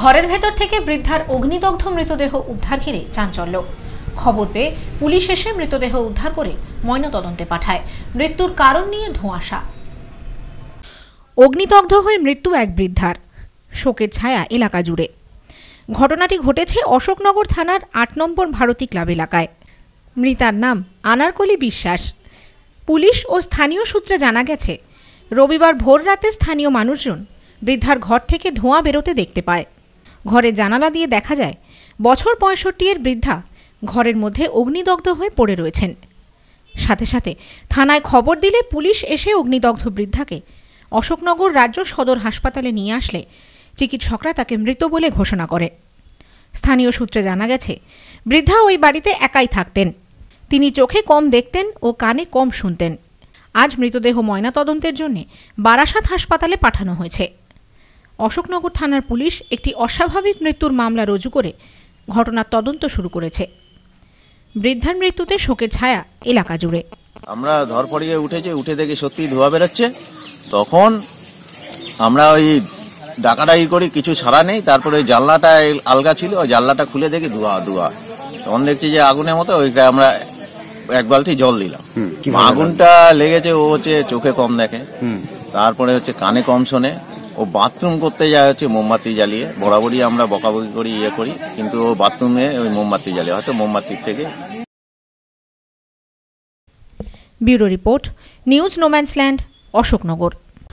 ঘরের ভেতর থেকে বৃদ্ধার অগ্নিদগ্ধ মৃতদেহ উদ্ধার ঘিরে চাঞ্চল্য খবর পেয়ে পুলিশ এসে মৃতদেহ উদ্ধার করে ময়নাতদন্তে পাঠায় মৃত্যুর কারণ নিয়ে ধোঁয়াশা অগ্নিদগ্ধ হয়ে মৃত্যু এক বৃদ্ধার শোকের ছায়া এলাকা জুড়ে ঘটনাটি ঘটেছে অশোকনগর থানার আট নম্বর ভারতী ক্লাব এলাকায় মৃতার নাম আনারকলি বিশ্বাস পুলিশ ও স্থানীয় সূত্রে জানা গেছে রবিবার ভোর রাতে স্থানীয় মানুষজন বৃদ্ধার ঘর থেকে ধোঁয়া বেরোতে দেখতে পায় ঘরে জানালা দিয়ে দেখা যায় বছর পঁয়ষট্টি এর বৃদ্ধা ঘরের মধ্যে অগ্নিদগ্ধ হয়ে পড়ে রয়েছেন সাথে সাথে থানায় খবর দিলে পুলিশ এসে অগ্নিদগ্ধ বৃদ্ধাকে অশোকনগর রাজ্য সদর হাসপাতালে নিয়ে আসলে চিকিৎসকরা তাকে মৃত বলে ঘোষণা করে স্থানীয় সূত্রে জানা গেছে বৃদ্ধা ওই বাড়িতে একাই থাকতেন তিনি চোখে কম দেখতেন ও কানে কম শুনতেন আজ মৃতদেহ ময়নাতদন্তের জন্য বারাসাত হাসপাতালে পাঠানো হয়েছে অশোকনগর থানার পুলিশ একটি অস্বাভাবিক মৃত্যুর মামলা রুজু করে ঘটনার তদন্ত শুরু করেছে বৃদ্ধার মৃত্যুতে শোকের ছায়া এলাকা জুড়ে আমরা ধর পড়িয়ে উঠেছে উঠে দেখি সত্যি ধোয়া বেরোচ্ছে তখন আমরা ওই ডাকাডাকি করি কিছু সারা নেই তারপরে ওই জানলাটা আলগা ছিল ওই জানলাটা খুলে দেখি ধোয়া ধোয়া তখন দেখছি যে আগুনের মতো ওইটা আমরা এক বালতি জল দিলাম আগুনটা লেগেছে ও হচ্ছে চোখে কম দেখে তারপরে হচ্ছে কানে কম শোনে ও বাথরুম করতে যায় হচ্ছে মোমবাতি জ্বালিয়ে বরাবরই আমরা বকাবকি করি ইয়ে করি কিন্তু ও বাথরুমে ওই মোমবাতি জ্বালিয়ে হয়তো মোমবাতির থেকে bureau report news no man's land Ashoknagar